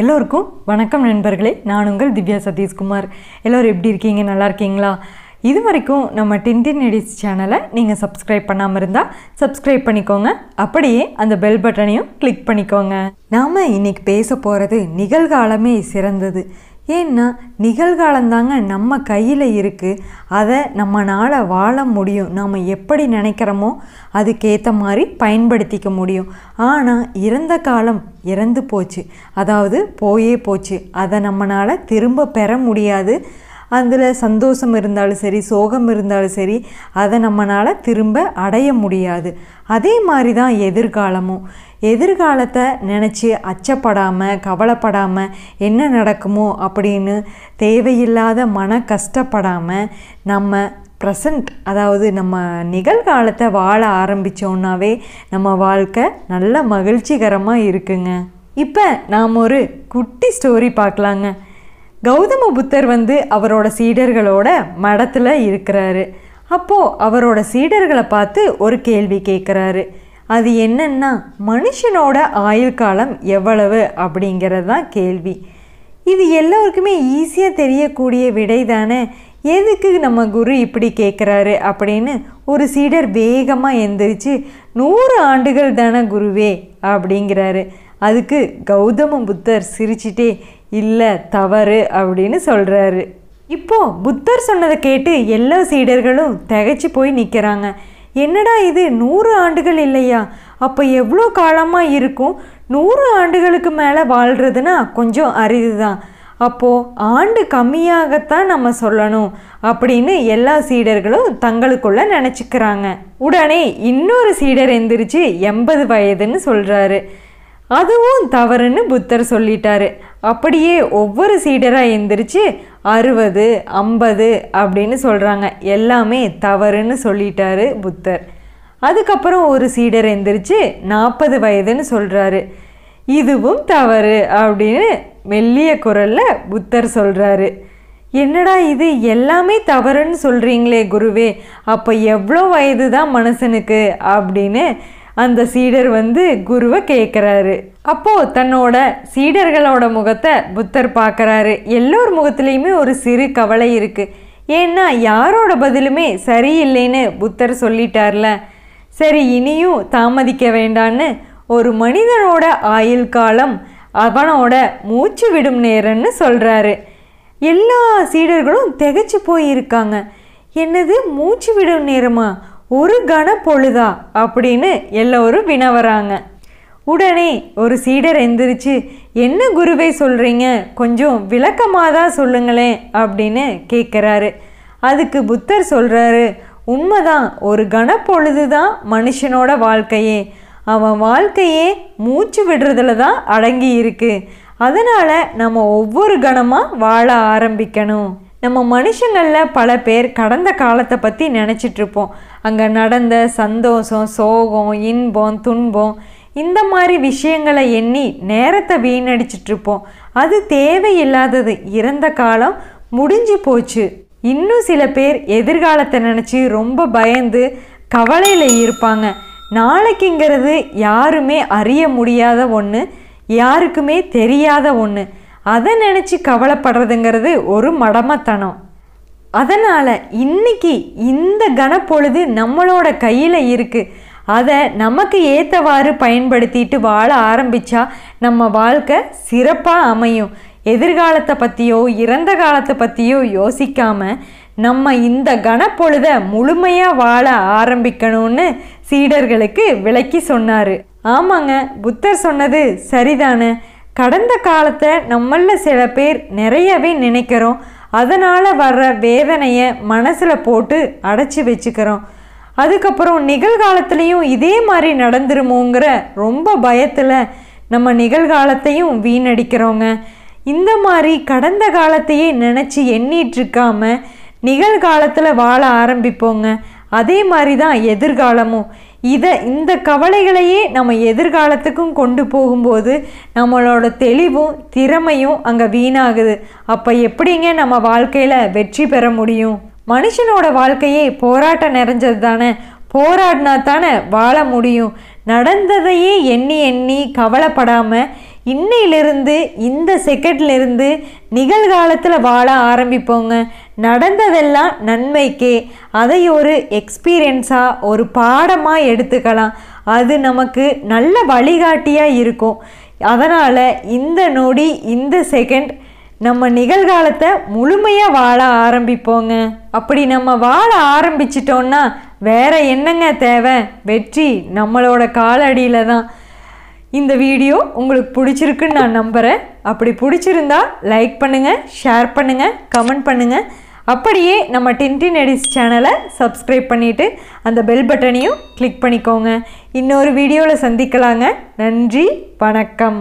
எல்லோருக்கும் வணக்கம் நண்பர்களே நான் உங்கள் திவ்யா சதீஷ்குமார் எல்லோரும் எப்படி இருக்கீங்க நல்லா இருக்கீங்களா இது வரைக்கும் நம்ம டின்டின் எடிட்ஸ் சேனலை நீங்கள் சப்ஸ்கிரைப் பண்ணாமல் இருந்தால் சப்ஸ்கிரைப் பண்ணிக்கோங்க அப்படியே அந்த பெல் பட்டனையும் கிளிக் பண்ணிக்கோங்க நாம் இன்றைக்கி பேச போகிறது நிகழ்காலமே சிறந்தது ஏன்னா நிகழ்காலந்தாங்க நம்ம கையில் இருக்குது அதை நம்மளால் வாழ முடியும் நாம் எப்படி நினைக்கிறோமோ அதுக்கேற்ற மாதிரி பயன்படுத்திக்க முடியும் ஆனால் இறந்த காலம் இறந்து போச்சு அதாவது போயே போச்சு அதை நம்மளால் திரும்ப பெற முடியாது அதில் சந்தோஷம் இருந்தாலும் சரி சோகம் இருந்தாலும் சரி அதை நம்மளால் திரும்ப அடைய முடியாது அதே மாதிரி தான் எதிர்காலமும் எதிர்காலத்தை நினச்சி அச்சப்படாமல் கவலைப்படாமல் என்ன நடக்குமோ அப்படின்னு தேவையில்லாத மன கஷ்டப்படாமல் நம்ம ப்ரெசண்ட் அதாவது நம்ம நிகழ்காலத்தை வாழ ஆரம்பித்தோன்னாவே நம்ம வாழ்க்கை நல்ல மகிழ்ச்சிகரமாக இருக்குங்க இப்போ நாம் ஒரு குட்டி ஸ்டோரி பார்க்கலாங்க கௌதம புத்தர் வந்து அவரோட சீடர்களோட மடத்தில் இருக்கிறாரு அப்போது அவரோட சீடர்களை பார்த்து ஒரு கேள்வி கேட்குறாரு அது என்னன்னா மனுஷனோட ஆயுள் காலம் எவ்வளவு அப்படிங்கிறது தான் கேள்வி இது எல்லோருக்குமே ஈஸியாக தெரியக்கூடிய விடை தானே எதுக்கு நம்ம குரு இப்படி கேட்குறாரு அப்படின்னு ஒரு சீடர் வேகமாக எந்திரிச்சு நூறு ஆண்டுகள் தானே குருவே அப்படிங்கிறாரு அதுக்கு கௌதம புத்தர் சிரிச்சிட்டே இல்லை தவறு அப்படின்னு சொல்கிறாரு இப்போது புத்தர் சொன்னதை கேட்டு எல்லா சீடர்களும் தகைச்சு போய் நிற்கிறாங்க என்னடா இது நூறு ஆண்டுகள் இல்லையா அப்போ எவ்வளோ காலமாக இருக்கும் நூறு ஆண்டுகளுக்கு மேலே வாழ்கிறதுனா கொஞ்சம் அரிது தான் அப்போது ஆண்டு கம்மியாகத்தான் நம்ம சொல்லணும் அப்படின்னு எல்லா சீடர்களும் தங்களுக்குள்ள நினச்சிக்கிறாங்க உடனே இன்னொரு சீடர் எந்திரிச்சு எண்பது வயதுன்னு சொல்கிறாரு அதுவும் தவறுன்னு புத்தர் சொல்லிட்டாரு அப்படியே ஒவ்வொரு சீடராக எந்திரிச்சு அறுபது ஐம்பது அப்படின்னு சொல்கிறாங்க எல்லாமே தவறுன்னு சொல்லிட்டாரு புத்தர் அதுக்கப்புறம் ஒரு சீடர் எந்திரிச்சு நாற்பது வயதுன்னு சொல்கிறாரு இதுவும் தவறு அப்படின்னு மெல்லிய குரலில் புத்தர் சொல்கிறாரு என்னடா இது எல்லாமே தவறுன்னு சொல்கிறீங்களே குருவே அப்போ எவ்வளோ வயது தான் மனுஷனுக்கு அப்படின்னு அந்த சீடர் வந்து குருவை கேட்குறாரு அப்போது தன்னோட சீடர்களோட முகத்தை புத்தர் பார்க்குறாரு எல்லோர் முகத்துலேயுமே ஒரு சிறு கவலை இருக்குது ஏன்னா யாரோட பதிலுமே சரியில்லைன்னு புத்தர் சொல்லிட்டார்ல சரி இனியும் தாமதிக்க வேண்டான்னு ஒரு மனிதனோட ஆயுள் காலம் அவனோட மூச்சு விடும் நேரம்னு சொல்கிறாரு எல்லா சீடர்களும் திகச்சு போயிருக்காங்க என்னது மூச்சு விடும் நேரமா ஒரு கண பொழுதா அப்படின்னு எல்லோரும் வினவராங்க உடனே ஒரு சீடர் எந்திரிச்சு என்ன குருவை சொல்கிறீங்க கொஞ்சம் விளக்கமாக தான் சொல்லுங்களேன் அப்படின்னு கேட்குறாரு அதுக்கு புத்தர் சொல்கிறாரு உண்மைதான் ஒரு கனப்பொழுது தான் மனுஷனோட வாழ்க்கையே அவன் வாழ்க்கையே மூச்சு விடுறதுல தான் அடங்கி இருக்குது அதனால் நம்ம ஒவ்வொரு கணமாக வாழ ஆரம்பிக்கணும் நம்ம மனுஷங்களில் பல பேர் கடந்த காலத்தை பற்றி நினச்சிட்ருப்போம் அங்கே நடந்த சந்தோஷம் சோகம் இன்பம் துன்பம் இந்த மாதிரி விஷயங்களை எண்ணி நேரத்தை வீணடிச்சிட்ருப்போம் அது தேவையில்லாதது இறந்த காலம் முடிஞ்சு போச்சு இன்னும் சில பேர் எதிர்காலத்தை நினச்சி ரொம்ப பயந்து கவலையில் இருப்பாங்க நாளைக்குங்கிறது யாருமே அறிய முடியாத ஒன்று யாருக்குமே தெரியாத ஒன்று அதை நினச்சி கவலைப்படுறதுங்கிறது ஒரு மடமத்தனம் அதனால் இன்றைக்கி இந்த கனப்பொழுது நம்மளோட கையில் இருக்குது அதை நமக்கு ஏற்றவாறு பயன்படுத்திட்டு வாழ ஆரம்பித்தா நம்ம வாழ்க்கை சிறப்பாக அமையும் எதிர்காலத்தை பற்றியோ இறந்த காலத்தை பற்றியோ யோசிக்காமல் நம்ம இந்த கனப்பொழுதை முழுமையாக வாழ ஆரம்பிக்கணும்னு சீடர்களுக்கு விளக்கி சொன்னார் ஆமாங்க புத்தர் சொன்னது சரிதானே கடந்த காலத்தை நம்மளில் சில பேர் நிறையவே நினைக்கிறோம் அதனால் வர்ற வேதனையை மனசில் போட்டு அடைச்சி வச்சுக்கிறோம் அதுக்கப்புறம் நிகழ்காலத்துலேயும் இதே மாதிரி நடந்துருமோங்கிற ரொம்ப பயத்தில் நம்ம நிகழ்காலத்தையும் வீணடிக்கிறோங்க இந்த மாதிரி கடந்த காலத்தையே நினச்சி எண்ணிட்டுருக்காமல் நிகழ்காலத்தில் வாழ ஆரம்பிப்போங்க அதே மாதிரி தான் எதிர்காலமும் இதை இந்த கவலைகளையே நம்ம எதிர்காலத்துக்கும் கொண்டு போகும்போது நம்மளோட தெளிவும் திறமையும் அங்கே வீணாகுது அப்போ எப்படிங்க நம்ம வாழ்க்கையில் வெற்றி பெற முடியும் மனுஷனோட வாழ்க்கையே போராட்டம் நிறைஞ்சது தானே போராடினா தானே வாழ முடியும் நடந்ததையே எண்ணி எண்ணி கவலைப்படாமல் இன்னையிலிருந்து இந்த செகண்ட்லேருந்து நிகழ்காலத்தில் வாழ ஆரம்பிப்போங்க நடந்ததெல்லாம் நன்மைக்கே அதை ஒரு எக்ஸ்பீரியன்ஸாக ஒரு பாடமாக எடுத்துக்கலாம் அது நமக்கு நல்ல வழிகாட்டியாக இருக்கும் அதனால் இந்த நொடி இந்த செகண்ட் நம்ம நிகழ்காலத்தை முழுமையாக வாழ ஆரம்பிப்போங்க அப்படி நம்ம வாழ ஆரம்பிச்சிட்டோன்னா வேற என்னங்க தேவை வெற்றி நம்மளோட காலடியில் தான் இந்த வீடியோ உங்களுக்கு பிடிச்சிருக்குன்னு நான் நம்புகிறேன் அப்படி பிடிச்சிருந்தா லைக் பண்ணுங்கள் ஷேர் பண்ணுங்கள் கமெண்ட் பண்ணுங்கள் அப்படியே நம்ம டின்டின் எடிஸ் சேனலை சப்ஸ்கிரைப் பண்ணிவிட்டு அந்த பெல் பட்டனையும் கிளிக் பண்ணிக்கோங்க இன்னொரு வீடியோவில் சந்திக்கலாங்க நன்றி வணக்கம்